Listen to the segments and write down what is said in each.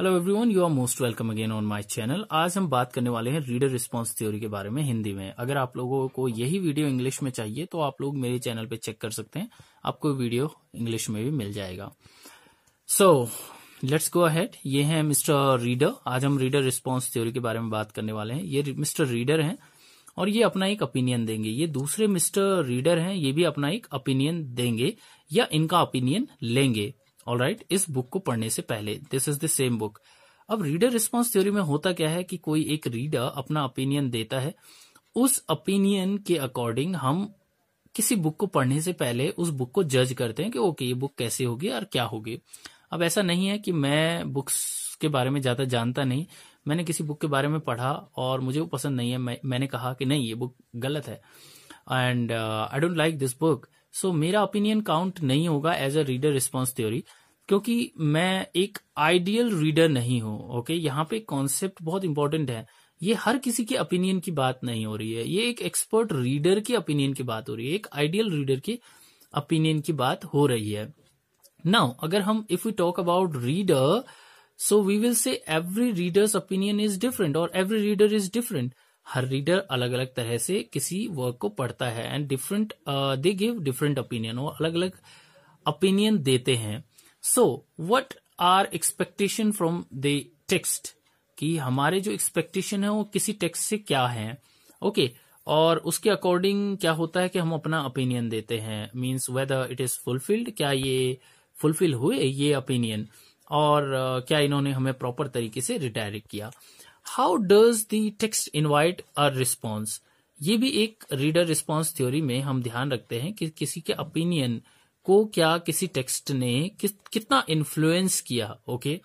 Hello everyone you are most welcome again on my channel आज हम बात करने वाले हैं रीडर रिस्पांस थ्योरी के बारे में हिंदी में अगर आप लोगों को यही वीडियो इंग्लिश में चाहिए तो आप लोग मेरे चैनल पे चेक कर सकते हैं आपको वीडियो इंग्लिश में भी मिल जाएगा सो लेट्स गो अहेड ये है मिस्टर रीडर आज हम रीडर रिस्पॉन्स थ्योरी के बारे में बात करने वाले हैं ये मिस्टर रीडर है और ये अपना एक ओपिनियन देंगे ये दूसरे मिस्टर रीडर हैं ये भी अपना एक ओपिनियन देंगे या इनका ओपिनियन लेंगे राइट right? इस बुक को पढ़ने से पहले this is the same book अब रीडर रिस्पॉन्स थ्योरी में होता क्या है कि कोई एक रीडर अपना ओपिनियन देता है उस ओपिनियन के अकॉर्डिंग हम किसी बुक को पढ़ने से पहले उस बुक को जज करते हैं कि ओके ये बुक कैसे होगी और क्या होगी अब ऐसा नहीं है कि मैं बुक्स के बारे में ज्यादा जानता नहीं मैंने किसी बुक के बारे में पढ़ा और मुझे वो पसंद नहीं है मैं, मैंने कहा कि नहीं ये बुक गलत है and I don't like this book so मेरा ओपिनियन काउंट नहीं होगा as a reader response theory क्योंकि मैं एक आइडियल रीडर नहीं हूं ओके यहाँ पे कॉन्सेप्ट बहुत इंपॉर्टेंट है ये हर किसी के ओपिनियन की बात नहीं हो रही है ये एक एक्सपर्ट रीडर की ओपिनियन की बात हो रही है एक आइडियल रीडर की ओपिनियन की बात हो रही है नाउ अगर हम if you talk about reader so we will say every reader's opinion is different और एवरी रीडर इज डिफरेंट हर रीडर अलग अलग तरह से किसी वर्क को पढ़ता है and different they give different opinion और अलग अलग ओपिनियन देते हैं so what are expectation from the text कि हमारे जो एक्सपेक्टेशन है वो किसी टेक्स्ट से क्या है ओके okay, और उसके अकॉर्डिंग क्या होता है कि हम अपना ओपिनियन देते हैं means whether it is fulfilled क्या ये फुलफिल हुए ये ओपिनियन और uh, क्या इन्होंने हमें प्रॉपर तरीके से रिडायरेक्ट किया how does the text invite a response ये भी एक रीडर रिस्पॉन्स थ्योरी में हम ध्यान रखते हैं कि किसी के ओपिनियन को क्या किसी टेक्स्ट ने किस कितना इन्फ्लुएंस किया ओके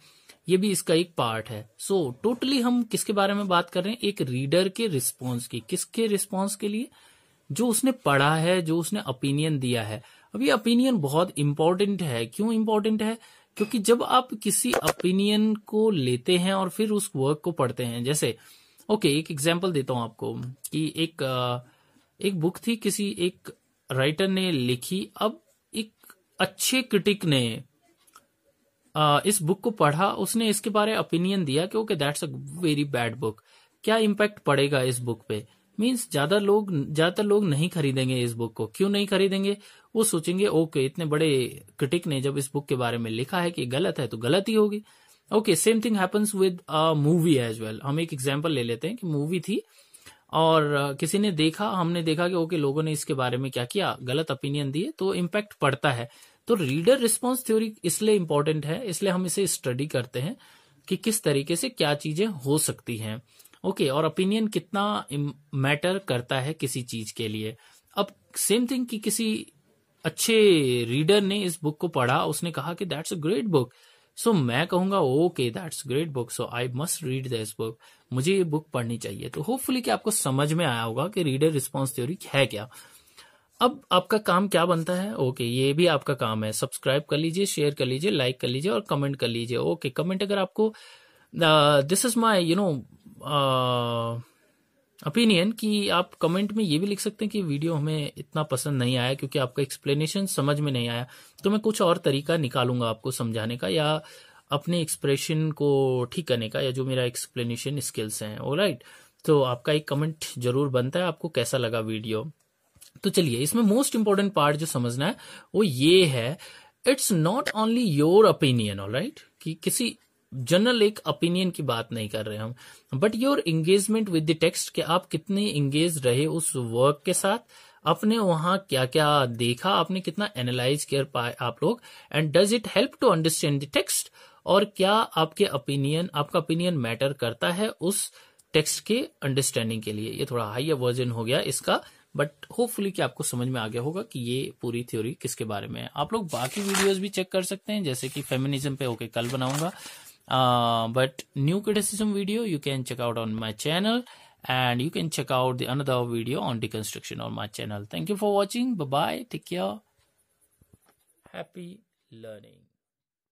ये भी इसका एक पार्ट है सो so, टोटली totally हम किसके बारे में बात कर रहे हैं एक रीडर के रिस्पॉन्स की किसके रिस्पॉन्स के लिए जो उसने पढ़ा है जो उसने ओपिनियन दिया है अब ये ओपिनियन बहुत इंपॉर्टेंट है क्यों इंपॉर्टेंट है क्योंकि जब आप किसी ओपिनियन को लेते हैं और फिर उस वर्क को पढ़ते हैं जैसे ओके okay, एक एग्जाम्पल देता हूं आपको कि एक एक बुक थी किसी एक राइटर ने लिखी अब अच्छे क्रिटिक ने आ, इस बुक को पढ़ा उसने इसके बारे ओपिनियन दिया कि okay that's a very bad book क्या इम्पैक्ट पड़ेगा इस बुक पे मीन्स ज्यादा लोग ज्यादातर लोग नहीं खरीदेंगे इस बुक को क्यों नहीं खरीदेंगे वो सोचेंगे ओके इतने बड़े क्रिटिक ने जब इस बुक के बारे में लिखा है कि गलत है तो गलत ही होगी okay same thing happens with movie as well हम एक एग्जाम्पल ले लेते हैं कि मूवी थी और किसी ने देखा हमने देखा कि ओके लोगों ने इसके बारे में क्या किया गलत ओपिनियन दिए तो इम्पैक्ट पड़ता है तो रीडर रिस्पॉन्स थ्योरी इसलिए इम्पोर्टेंट है इसलिए हम इसे स्टडी करते हैं कि किस तरीके से क्या चीजें हो सकती हैं ओके और ओपिनियन कितना मैटर करता है किसी चीज के लिए अब सेम थिंग कि किसी अच्छे रीडर ने इस बुक को पढ़ा उसने कहा कि that's a great book so so, मैं कहूंगा okay that's great book so I must read this book मुझे ये बुक पढ़नी चाहिए तो होपफुली कि आपको समझ में आया होगा कि रीडर रिस्पॉन्स थ्योरी है क्या अब आपका काम क्या बनता है ओके ये भी आपका काम है सब्सक्राइब कर लीजिए शेयर कर लीजिए लाइक कर लीजिए और कमेंट कर लीजिए ओके कमेंट अगर आपको this is my you know opinion कि आप कमेंट में ये भी लिख सकते हैं कि वीडियो हमें इतना पसंद नहीं आया क्योंकि आपका एक्सप्लेनेशन समझ में नहीं आया तो मैं कुछ और तरीका निकालूंगा आपको समझाने का या अपने एक्सप्रेशन को ठीक करने का या जो मेरा एक्सप्लेनेशन स्किल्स हैं राइट तो आपका एक कमेंट जरूर बनता है आपको कैसा लगा वीडियो तो चलिए इसमें मोस्ट इंपॉर्टेंट पार्ट जो समझना है वो ये है it's not only your opinion all right कि किसी जनरल एक ओपिनियन की बात नहीं कर रहे हम but your engagement with the text के आप कितने एंगेज रहे उस वर्क के साथ आपने वहां क्या क्या देखा आपने कितना एनालाइज कर पाए आप लोग and does it help to understand the text और क्या आपके ओपिनियन आपका ओपिनियन मैटर करता है उस टेक्स्ट के अंडरस्टैंडिंग के लिए ये थोड़ा हाई वर्जन हो गया इसका बट होपफुली कि आपको समझ में आ गया होगा कि ये पूरी थ्योरी किसके बारे में है आप लोग बाकी वीडियोस भी चेक कर सकते हैं जैसे कि फेमिनिज्म पे ओके कल बनाऊंगा Uh, but new criticism video you can check out on my channel and you can check out the another video on deconstruction on my channel. Thank you for watching. Bye bye. Take care. Happy learning.